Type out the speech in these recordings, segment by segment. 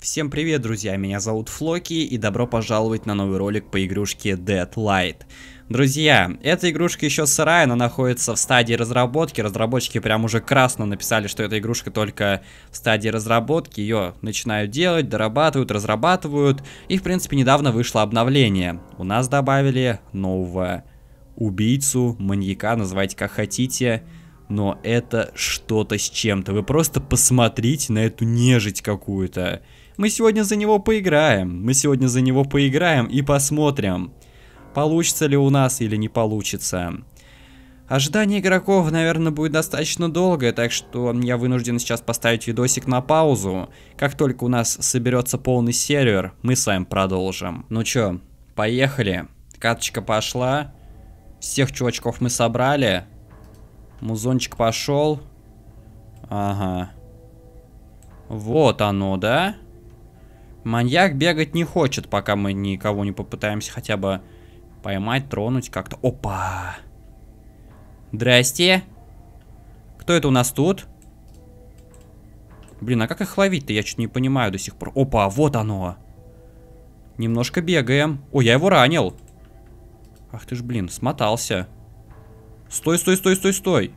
Всем привет, друзья, меня зовут Флоки, и добро пожаловать на новый ролик по игрушке Dead Light. Друзья, эта игрушка еще сырая, она находится в стадии разработки. Разработчики прям уже красно написали, что эта игрушка только в стадии разработки. Ее начинают делать, дорабатывают, разрабатывают. И, в принципе, недавно вышло обновление. У нас добавили нового убийцу, маньяка, называйте как хотите но это что-то с чем-то. Вы просто посмотрите на эту нежить какую-то. Мы сегодня за него поиграем, мы сегодня за него поиграем и посмотрим, получится ли у нас или не получится. Ожидание игроков, наверное, будет достаточно долгое, так что я вынужден сейчас поставить видосик на паузу. Как только у нас соберется полный сервер, мы с вами продолжим. Ну чё, поехали. Каточка пошла. Всех чувачков мы собрали. Музончик пошел. Ага. Вот оно, да? Маньяк бегать не хочет, пока мы никого не попытаемся хотя бы поймать, тронуть как-то. Опа! Здрасте. Кто это у нас тут? Блин, а как их ловить-то? Я что-то не понимаю до сих пор. Опа, вот оно. Немножко бегаем. О, я его ранил. Ах ты ж, блин, смотался. Стой, стой, стой, стой, стой.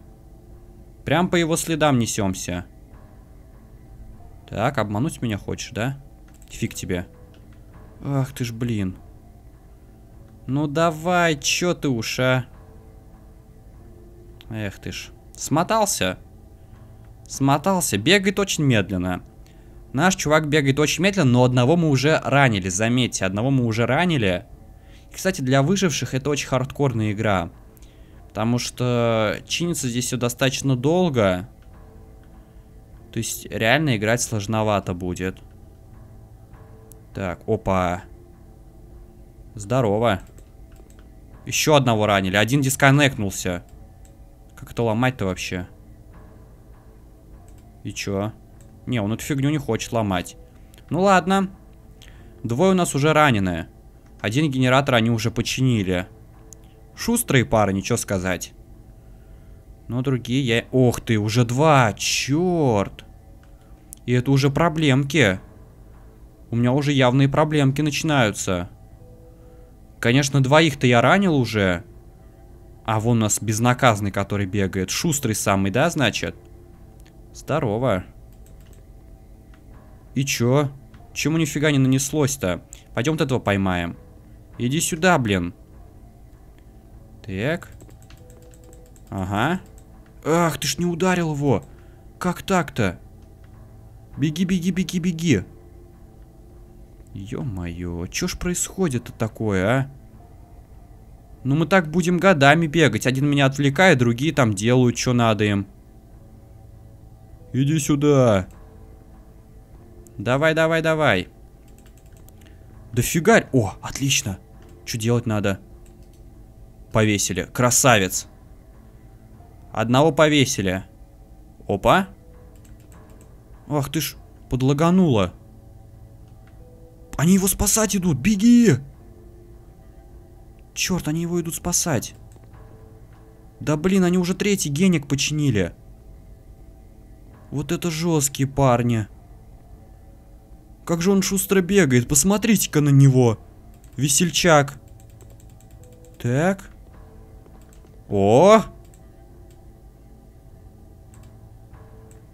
Прям по его следам несемся. Так, обмануть меня хочешь, да? Фиг тебе. Ах ты ж, блин. Ну давай, чё ты уж, а? Эх ты ж. Смотался. Смотался. Бегает очень медленно. Наш чувак бегает очень медленно, но одного мы уже ранили, заметьте. Одного мы уже ранили. Кстати, для выживших это очень хардкорная игра. Потому что чинится здесь все достаточно долго. То есть реально играть сложновато будет. Так, опа. Здорово. Еще одного ранили. Один дисконнектнулся. Как это ломать-то вообще? И чё? Не, он эту фигню не хочет ломать. Ну ладно. Двое у нас уже ранены, Один генератор они уже починили. Шустрые пары, ничего сказать. Но другие я... Ох ты, уже два, черт. И это уже проблемки. У меня уже явные проблемки начинаются. Конечно, двоих-то я ранил уже. А вон у нас безнаказанный, который бегает. Шустрый самый, да, значит? Здорово. И чё? Чему нифига не нанеслось-то? Пойдем вот этого поймаем. Иди сюда, блин. Так. Ага. Ах, ты ж не ударил его. Как так-то? Беги, беги, беги, беги. Ё-моё, чё ж происходит-то такое, а? Ну мы так будем годами бегать. Один меня отвлекает, другие там делают, что надо им. Иди сюда. Давай, давай, давай. Да фигарь. О, отлично. Что делать надо? повесили. Красавец. Одного повесили. Опа. Ах ты ж, подлаганула. Они его спасать идут, беги! Черт, они его идут спасать. Да блин, они уже третий геник починили. Вот это жесткие парни. Как же он шустро бегает, посмотрите-ка на него. Весельчак. Так. О!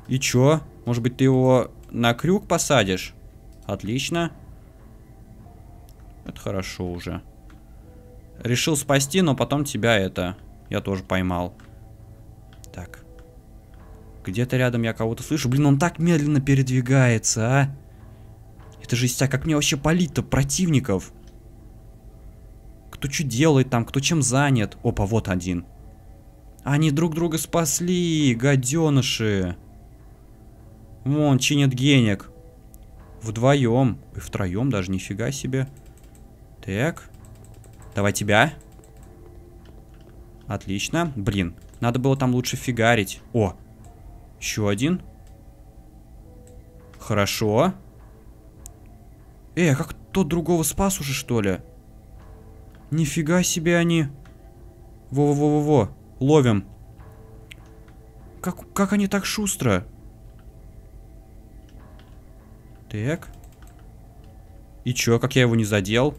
И чё? Может быть, ты его на крюк посадишь? Отлично. Это хорошо уже. Решил спасти, но потом тебя это... Я тоже поймал. Так. Где-то рядом я кого-то слышу. Блин, он так медленно передвигается, а? Это жестяк. Как мне вообще палить-то противников? кто что делает там, кто чем занят. Опа, вот один. Они друг друга спасли, гаденыши. Вон, чинит генек. Вдвоем. И втроем даже, нифига себе. Так. Давай тебя. Отлично. Блин, надо было там лучше фигарить. О, еще один. Хорошо. Э, а как тот другого спас уже, что ли? Нифига себе они. Во-во-во-во-во. Ловим. Как, как они так шустро? Так. И чё, как я его не задел?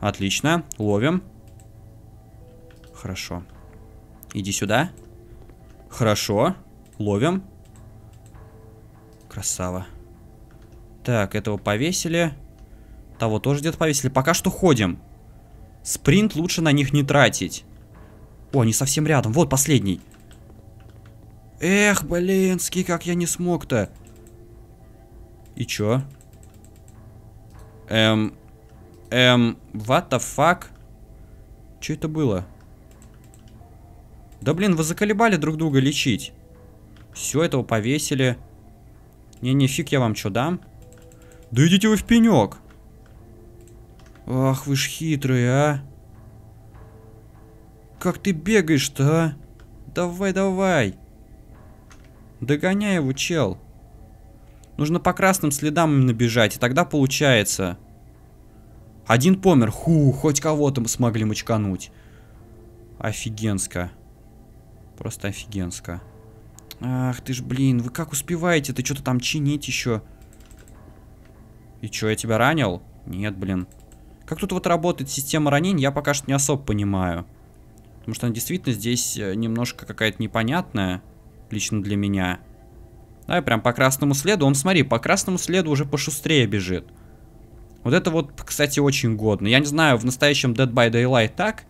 Отлично. Ловим. Хорошо. Иди сюда. Хорошо. Ловим. Красава. Так, этого повесили. Того тоже где-то повесили. Пока что ходим. Спринт лучше на них не тратить. О, они совсем рядом. Вот последний. Эх, блинский, как я не смог-то. И чё? Эм... Эм... What the fuck? Чё это было? Да блин, вы заколебали друг друга лечить. Все этого повесили. Не-не, фиг я вам чё дам. Да идите вы в пенек. Ах, вы ж хитрые, а. Как ты бегаешь-то, а? Давай, давай. Догоняй его, чел. Нужно по красным следам набежать, и тогда получается. Один помер. Ху, хоть кого-то мы смогли мочкануть. Офигенско. Просто офигенско. Ах ты ж, блин, вы как успеваете? Ты что-то там чинить еще. И что, я тебя ранил? Нет, блин. Как тут вот работает система ранений, я пока что не особо понимаю. Потому что она действительно здесь э, немножко какая-то непонятная, лично для меня. Да, и прям по красному следу. Он, смотри, по красному следу уже пошустрее бежит. Вот это вот, кстати, очень годно. Я не знаю, в настоящем Dead by Daylight так?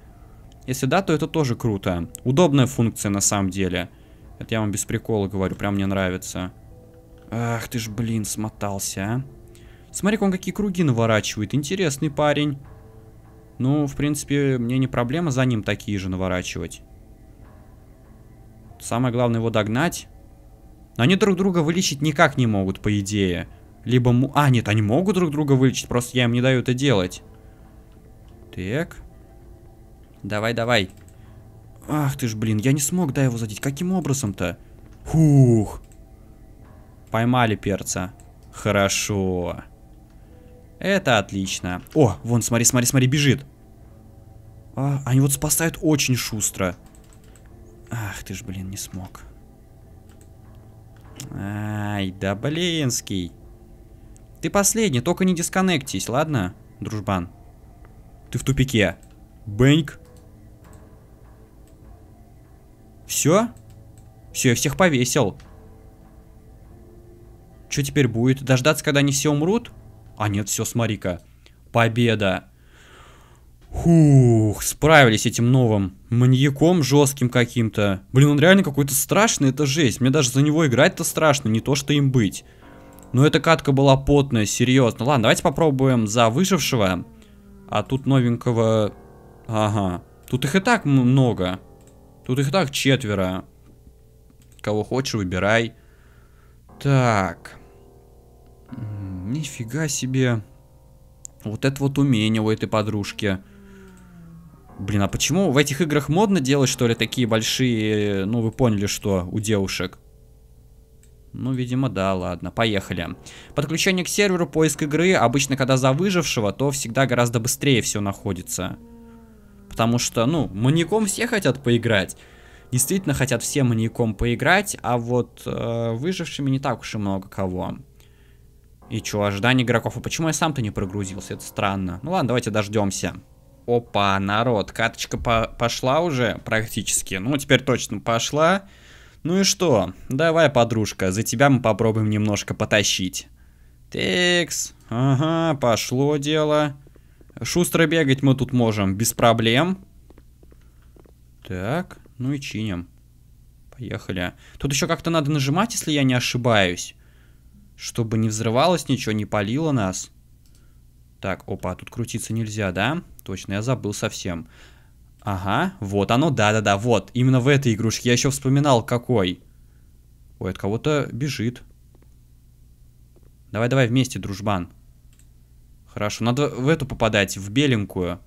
Если да, то это тоже круто. Удобная функция на самом деле. Это я вам без прикола говорю, прям мне нравится. Ах ты ж, блин, смотался, а. Смотри, он какие круги наворачивает. Интересный парень. Ну, в принципе, мне не проблема за ним такие же наворачивать. Самое главное его догнать. Но они друг друга вылечить никак не могут, по идее. Либо... Му... А, нет, они могут друг друга вылечить, просто я им не даю это делать. Так. Давай, давай. Ах ты ж, блин, я не смог, да, его задеть. Каким образом-то? Фух. Поймали перца. Хорошо. Это отлично. О, вон, смотри, смотри, смотри, бежит. А, они вот спасают очень шустро. Ах, ты ж, блин, не смог. Ай, да блинский. Ты последний, только не дисконнектись, ладно, дружбан? Ты в тупике. Бэньк. Все? Все, я всех повесил. Что теперь будет? Дождаться, когда они все умрут? А нет, все, смотри-ка. Победа. Фух, справились этим новым маньяком жестким каким-то. Блин, он реально какой-то страшный, это жесть. Мне даже за него играть-то страшно, не то что им быть. Но эта катка была потная, серьезно. Ладно, давайте попробуем за выжившего. А тут новенького... Ага. Тут их и так много. Тут их и так четверо. Кого хочешь, выбирай. Так... Нифига себе. Вот это вот умение у этой подружки. Блин, а почему в этих играх модно делать, что ли, такие большие, ну вы поняли, что у девушек? Ну, видимо, да, ладно, поехали. Подключение к серверу, поиск игры. Обычно, когда за выжившего, то всегда гораздо быстрее все находится. Потому что, ну, маньяком все хотят поиграть. Действительно хотят все маньяком поиграть, а вот э, выжившими не так уж и много кого. И чё, ожидание игроков? А почему я сам-то не прогрузился? Это странно. Ну ладно, давайте дождемся. Опа, народ, каточка по пошла уже практически. Ну, теперь точно пошла. Ну и что? Давай, подружка, за тебя мы попробуем немножко потащить. Текс. Ага, пошло дело. Шустро бегать мы тут можем, без проблем. Так, ну и чиним. Поехали. Тут еще как-то надо нажимать, если я не ошибаюсь. Чтобы не взрывалось ничего, не палило нас. Так, опа, а тут крутиться нельзя, да? Точно, я забыл совсем. Ага, вот оно, да-да-да, вот. Именно в этой игрушке. Я еще вспоминал, какой. Ой, от кого-то бежит. Давай-давай вместе, дружбан. Хорошо, надо в эту попадать, в беленькую.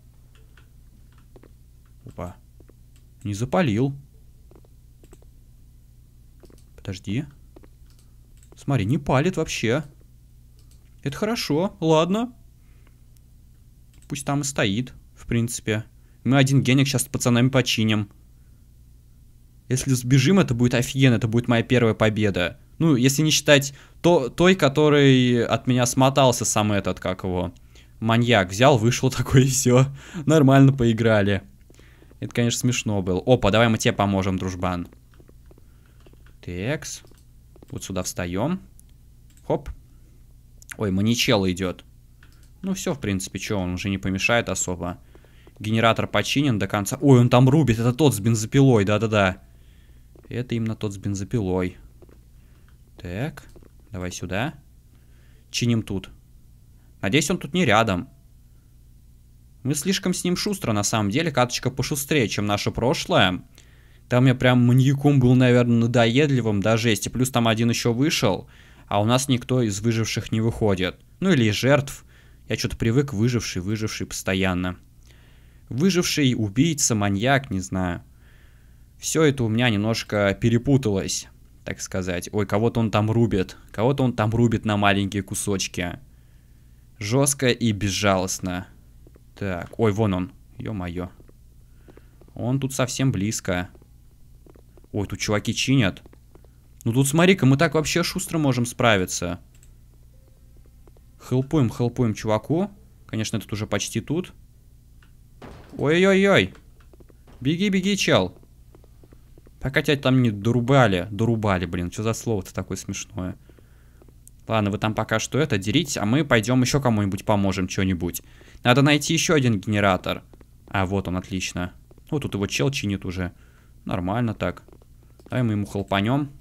Опа. Не запалил. Подожди. Смотри, не палит вообще. Это хорошо, ладно. Пусть там и стоит, в принципе. Мы один геник сейчас с пацанами починим. Если сбежим, это будет офигенно, это будет моя первая победа. Ну, если не считать то, той, который от меня смотался сам этот, как его, маньяк. Взял, вышел такой и все. Нормально поиграли. Это, конечно, смешно было. Опа, давай мы тебе поможем, дружбан. Текс. Вот сюда встаем. Хоп. Ой, маничел идет. Ну все, в принципе, что, он уже не помешает особо. Генератор починен до конца. Ой, он там рубит, это тот с бензопилой, да-да-да. Это именно тот с бензопилой. Так, давай сюда. Чиним тут. Надеюсь, он тут не рядом. Мы слишком с ним шустро, на самом деле. Каточка пошустрее, чем наше прошлое. Там я прям маньяком был, наверное, надоедливым до жести. Плюс там один еще вышел, а у нас никто из выживших не выходит. Ну или из жертв. Я что-то привык выживший, выживший постоянно. Выживший, убийца, маньяк, не знаю. Все это у меня немножко перепуталось, так сказать. Ой, кого-то он там рубит. Кого-то он там рубит на маленькие кусочки. Жестко и безжалостно. Так, ой, вон он. Ё-моё. Он тут совсем близко. Ой, тут чуваки чинят. Ну тут смотри-ка, мы так вообще шустро можем справиться. Хелпуем, хелпуем чуваку. Конечно, этот уже почти тут. Ой-ой-ой. Беги, беги, чел. Пока тебя там не дорубали. Дорубали, блин. Что за слово-то такое смешное? Ладно, вы там пока что это, деритесь, а мы пойдем еще кому-нибудь поможем что-нибудь. Надо найти еще один генератор. А, вот он, отлично. Вот «Ну, тут его чел чинит уже. Нормально так. Давай мы ему хлопанем.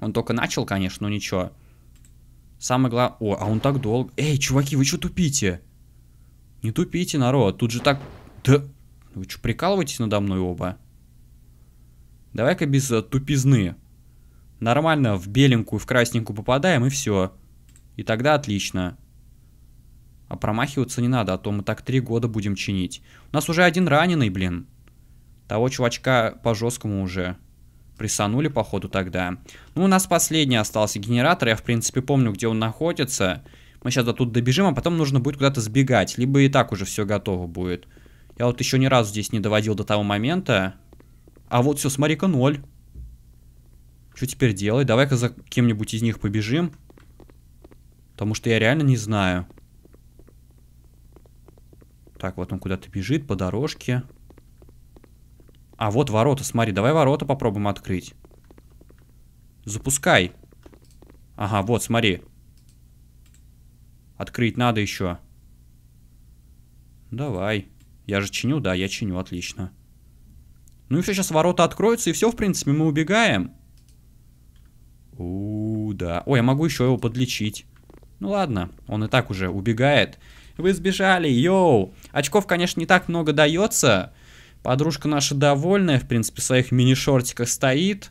Он только начал, конечно, но ничего. Самое главное... О, а он так долго... Эй, чуваки, вы что тупите? Не тупите, народ. Тут же так... Да... Вы что, прикалываетесь надо мной оба? Давай-ка без э, тупизны. Нормально в беленькую, в красненькую попадаем, и все. И тогда отлично. А промахиваться не надо, а то мы так три года будем чинить. У нас уже один раненый, блин. Того чувачка по жесткому уже. Присанули, походу, тогда. Ну, у нас последний остался генератор. Я, в принципе, помню, где он находится. Мы сейчас до тут добежим, а потом нужно будет куда-то сбегать. Либо и так уже все готово будет. Я вот еще ни разу здесь не доводил до того момента. А вот все, смотри-ка, ноль. Что теперь делать? Давай-ка за кем-нибудь из них побежим. Потому что я реально не знаю. Так, вот он куда-то бежит по дорожке. А вот ворота, смотри, давай ворота попробуем открыть. Запускай. Ага, вот, смотри. Открыть надо еще. Давай. Я же чиню, да, я чиню, отлично. Ну и все, сейчас ворота откроются, и все, в принципе, мы убегаем. У, да. Ой, я могу еще его подлечить. Ну ладно, он и так уже убегает. Вы сбежали, йоу! Очков, конечно, не так много дается, Подружка наша довольная, в принципе, в своих мини-шортиках стоит.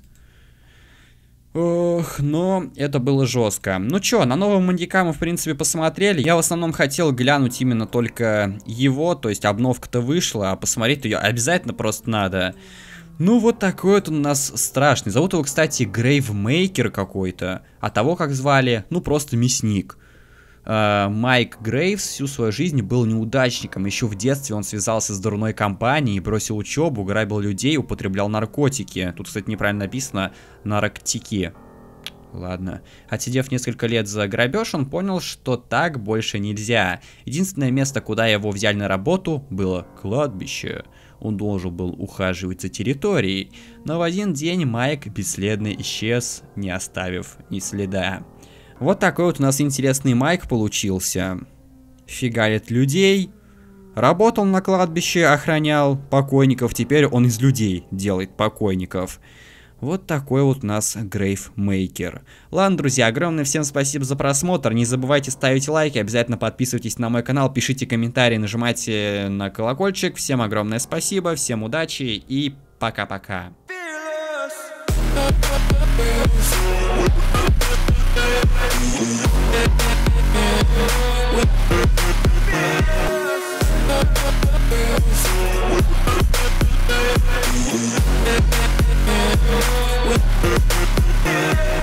Ох, но это было жестко. Ну чё, на нового маньяка мы, в принципе, посмотрели. Я в основном хотел глянуть именно только его, то есть обновка-то вышла, а посмотреть ее обязательно просто надо. Ну вот такой вот он у нас страшный. Зовут его, кстати, Грейвмейкер какой-то. А того, как звали, ну просто мясник. Э, Майк Грейвс всю свою жизнь был неудачником. Еще в детстве он связался с дурной компанией, бросил учебу, грабил людей, употреблял наркотики. Тут, кстати, неправильно написано «наркотики». Ладно. Отсидев несколько лет за грабеж, он понял, что так больше нельзя. Единственное место, куда его взяли на работу, было кладбище. Он должен был ухаживать за территорией. Но в один день Майк бесследно исчез, не оставив ни следа. Вот такой вот у нас интересный майк получился. Фигарит людей. Работал на кладбище, охранял покойников, теперь он из людей делает покойников. Вот такой вот у нас грейвмейкер. Ладно, друзья, огромное всем спасибо за просмотр. Не забывайте ставить лайки, обязательно подписывайтесь на мой канал, пишите комментарии, нажимайте на колокольчик. Всем огромное спасибо, всем удачи и пока-пока. Yeah.